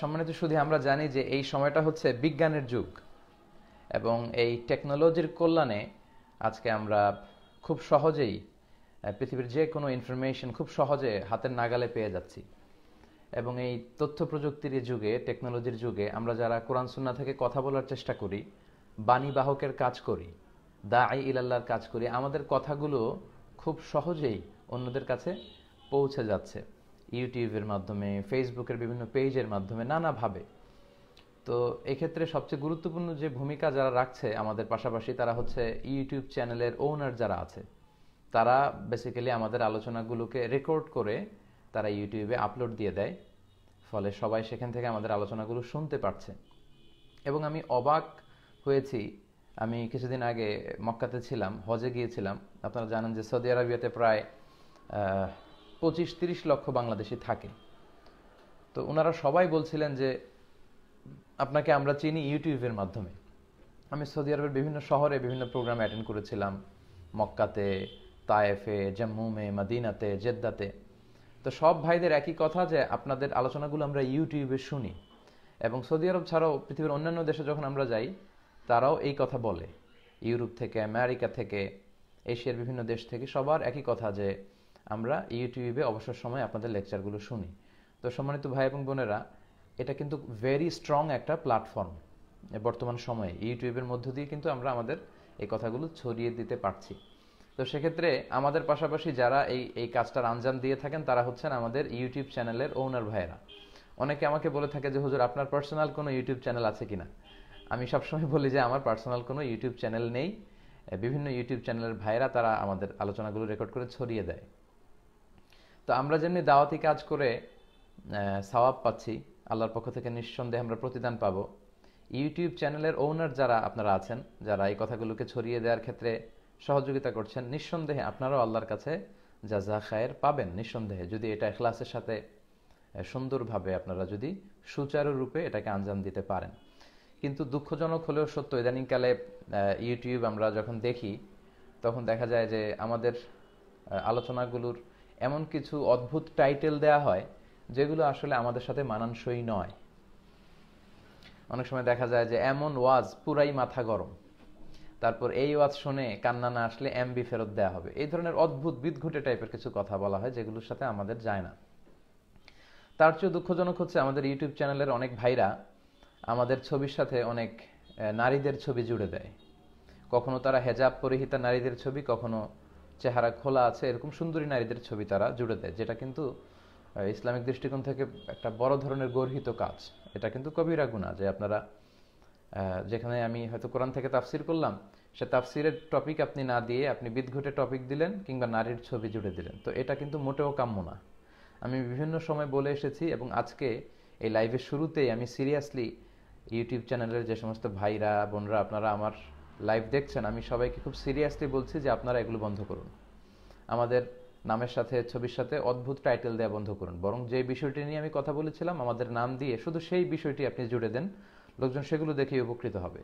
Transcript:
সম্মানিত শুধু আমরা জানি যে এই সময়টা হচ্ছে বিজ্ঞানের যুগ এবং এই টেকনোলজির কল্যাণে আজকে আমরা খুব সহজেই পৃথিবীর যে কোনো ইনফরমেশন খুব সহজে হাতের নাগালে পেয়ে যাচ্ছি এবং এই তথ্য প্রযুক্তির যুগে টেকনোলজির যুগে আমরা যারা কোরআন সুন্না থেকে কথা বলার চেষ্টা করি বাণী বাহকের কাজ করি দা আই ইলাল্লার কাজ করি আমাদের কথাগুলো খুব সহজেই অন্যদের কাছে পৌঁছে যাচ্ছে ইউটিউবের মাধ্যমে ফেসবুকের বিভিন্ন পেজের মাধ্যমে নানাভাবে তো এক্ষেত্রে সবচেয়ে গুরুত্বপূর্ণ যে ভূমিকা যারা রাখছে আমাদের পাশাপাশি তারা হচ্ছে ইউটিউব চ্যানেলের ওনার যারা আছে তারা বেসিক্যালি আমাদের আলোচনাগুলোকে রেকর্ড করে তারা ইউটিউবে আপলোড দিয়ে দেয় ফলে সবাই সেখান থেকে আমাদের আলোচনাগুলো শুনতে পারছে এবং আমি অবাক হয়েছি আমি কিছুদিন আগে মক্কাতে ছিলাম হজে গিয়েছিলাম আপনারা জানেন যে সৌদি আরবিয়াতে প্রায় পঁচিশ তিরিশ লক্ষ বাংলাদেশি থাকে তো ওনারা সবাই বলছিলেন যে আপনাকে আমরা চিনি ইউটিউবের মাধ্যমে আমি সৌদি আরবের বিভিন্ন শহরে বিভিন্ন প্রোগ্রাম অ্যাটেন্ড করেছিলাম মক্কাতে তায়েফে জম্মুমে মাদিনাতে জেদ্দাতে তো সব ভাইদের একই কথা যে আপনাদের আলোচনাগুলো আমরা ইউটিউবে শুনি এবং সৌদি আরব ছাড়াও পৃথিবীর অন্যান্য দেশে যখন আমরা যাই তারাও এই কথা বলে ইউরোপ থেকে আমেরিকা থেকে এশিয়ার বিভিন্ন দেশ থেকে সবার একই কথা যে আমরা ইউটিউবে অবসর সময় আপনাদের লেকচারগুলো শুনি তো সম্মানিত ভাই এবং বোনেরা এটা কিন্তু ভেরি স্ট্রং একটা প্ল্যাটফর্ম বর্তমান সময়ে ইউটিউবের মধ্য দিয়ে কিন্তু আমরা আমাদের এই কথাগুলো ছড়িয়ে দিতে পারছি তো সেক্ষেত্রে আমাদের পাশাপাশি যারা এই এই কাজটার আঞ্জাম দিয়ে থাকেন তারা হচ্ছেন আমাদের ইউটিউব চ্যানেলের ওনার ভাইয়েরা অনেকে আমাকে বলে থাকে যে হুজুর আপনার পার্সোনাল কোনো ইউটিউব চ্যানেল আছে কিনা আমি সবসময় বলি যে আমার পার্সোনাল কোনো ইউটিউব চ্যানেল নেই বিভিন্ন ইউটিউব চ্যানেলের ভাইয়েরা তারা আমাদের আলোচনাগুলো রেকর্ড করে ছড়িয়ে দেয় তো আমরা যেমনি দাওয়াতি কাজ করে সওয়াব পাচ্ছি আল্লাহর পক্ষ থেকে নিঃসন্দেহে আমরা প্রতিদান পাবো ইউটিউব চ্যানেলের ওনার যারা আপনারা আছেন যারা এই কথাগুলোকে ছড়িয়ে দেওয়ার ক্ষেত্রে সহযোগিতা করছেন নিঃসন্দেহে আপনারাও আল্লাহর কাছে যা যা খায়ের পাবেন নিঃসন্দেহে যদি এটা এখলাসের সাথে সুন্দরভাবে আপনারা যদি সুচারুরূপে এটাকে আঞ্জাম দিতে পারেন কিন্তু দুঃখজনক হলেও সত্য ইদানিংকালে ইউটিউব আমরা যখন দেখি তখন দেখা যায় যে আমাদের আলোচনাগুলোর এমন কিছু অদ্ভুত টাইটেল দেয়া হয় যেগুলো আসলে আমাদের সাথে মানানসই নয় অনেক সময় দেখা যায় যে এমন ওয়াজ পুরাই মাথা গরম তারপর এই ওয়াজ শুনে কান্না না আসলে এমবি ফেরত দেওয়া হবে এই ধরনের অদ্ভুত বিদঘুটে টাইপের কিছু কথা বলা হয় যেগুলোর সাথে আমাদের যায় না তার চেয়ে দুঃখজনক হচ্ছে আমাদের ইউটিউব চ্যানেলের অনেক ভাইরা আমাদের ছবির সাথে অনেক নারীদের ছবি জুড়ে দেয় কখনো তারা হেজাব পরিহিতা নারীদের ছবি কখনো চেহারা খোলা আছে এরকম সুন্দরী নারীদের ছবি তারা জুড়ে দেয় যেটা কিন্তু ইসলামিক দৃষ্টিকোণ থেকে একটা বড় ধরনের গর্হিত কাজ এটা কিন্তু কবিরা গুণা যে আপনারা যেখানে আমি হয়তো কোরআন থেকে তাফসির করলাম সে তাফসিরের টপিক আপনি না দিয়ে আপনি বিদঘটে টপিক দিলেন কিংবা নারীর ছবি জুড়ে দিলেন তো এটা কিন্তু মোটেও কাম্য না আমি বিভিন্ন সময় বলে এসেছি এবং আজকে এই লাইভের শুরুতেই আমি সিরিয়াসলি ইউটিউব চ্যানেলের যে সমস্ত ভাইরা বোনরা আপনারা আমার লাইভ দেখছেন আমি সবাইকে খুব সিরিয়াসলি বলছি যে আপনারা এগুলো বন্ধ করুন আমাদের নামের সাথে ছবির সাথে অদ্ভুত টাইটেল দেওয়া বন্ধ করুন বরং যে বিষয়টি নিয়ে আমি কথা বলেছিলাম আমাদের নাম দিয়ে শুধু সেই বিষয়টি আপনি জুড়ে দেন লোকজন সেগুলো দেখেই উপকৃত হবে